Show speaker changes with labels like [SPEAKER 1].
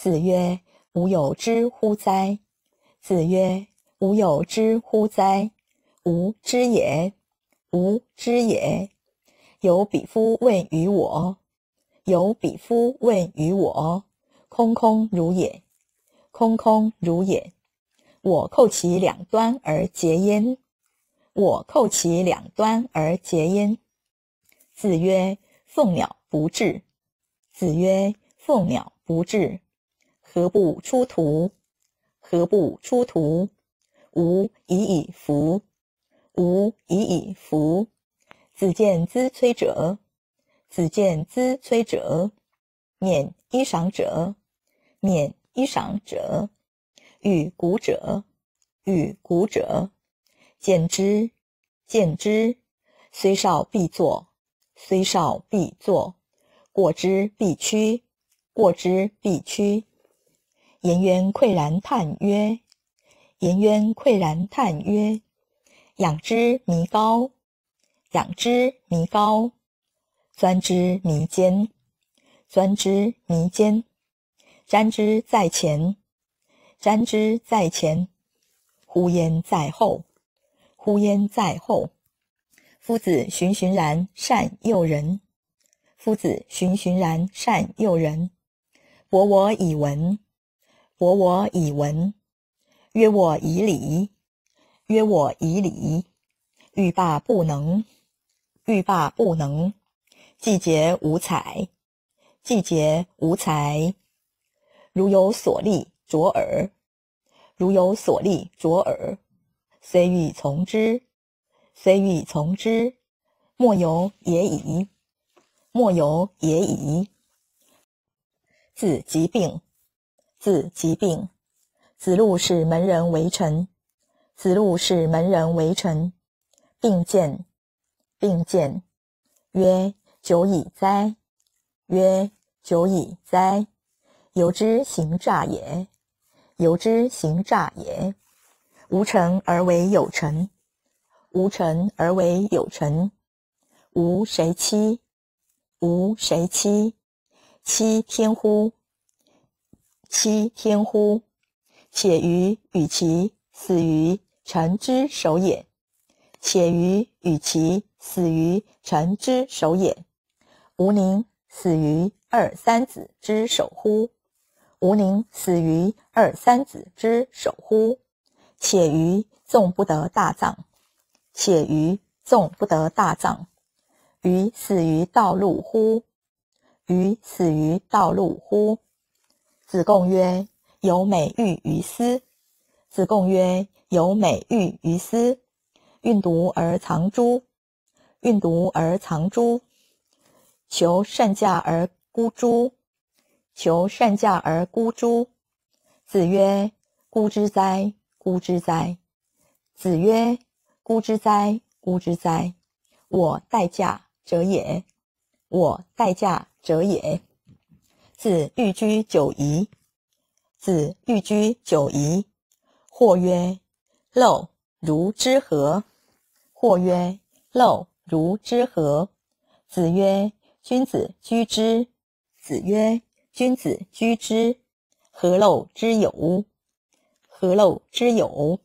[SPEAKER 1] 子曰："吾有知乎哉？"子曰："吾有知乎哉？吾知也。吾知也。有比夫问于我，有比夫问于我，空空如也，空空如也。我扣其两端而结焉，我扣其两端而结焉。子曰：'凤鸟不至。子曰：'凤鸟不至。何不出图？何不出图？吾以以服，吾以以服。子见资摧者，子见资摧者。免衣赏者，免衣赏者。欲古者，欲古者。见之，见之。虽少必作，虽少必作，过之必屈，过之必屈。颜渊喟然叹曰：“颜渊喟然叹曰，仰之弥高，仰之弥高；钻之弥坚，钻之弥坚；瞻之在前，瞻之在前；呼焉在后，呼焉在后。”夫子循循然善诱人，夫子循循然善诱人，博我以文。博我以文，约我以礼，约我以礼，欲罢不能，欲罢不能，季节无才，季节无才，如有所立卓尔，如有所立卓尔，虽欲从之，虽欲从之，莫由也已，莫由也已。自疾病。自疾病，子路使门人为臣，子路使门人为臣，并见，并见，曰：久矣哉！曰：久矣哉！由之行诈也，由之行诈也。无臣而为有臣，无臣而为有臣，吾谁欺？吾谁欺？欺天乎？七天乎？且于与其死于臣之手也，且于与其死于臣之手也。吾宁死于二三子之手乎？吾宁死于二三子之手乎？且于纵不得大葬，且于纵不得大葬，于死于道路乎？于死于道路乎？子贡曰：“有美玉于斯。”子贡曰：“有美玉于斯，运毒而藏诸？运毒而藏诸？求善嫁而孤诸？求善嫁而孤诸？”子曰：“孤之哉，孤之哉！”子曰：“孤之哉，孤之哉！我待价者也，我待价者也。”子欲居九夷。子欲居九夷。或曰：陋如之何？或曰：陋如之何？子曰：君子居之。子曰：君子居之，何陋之有？何陋之有？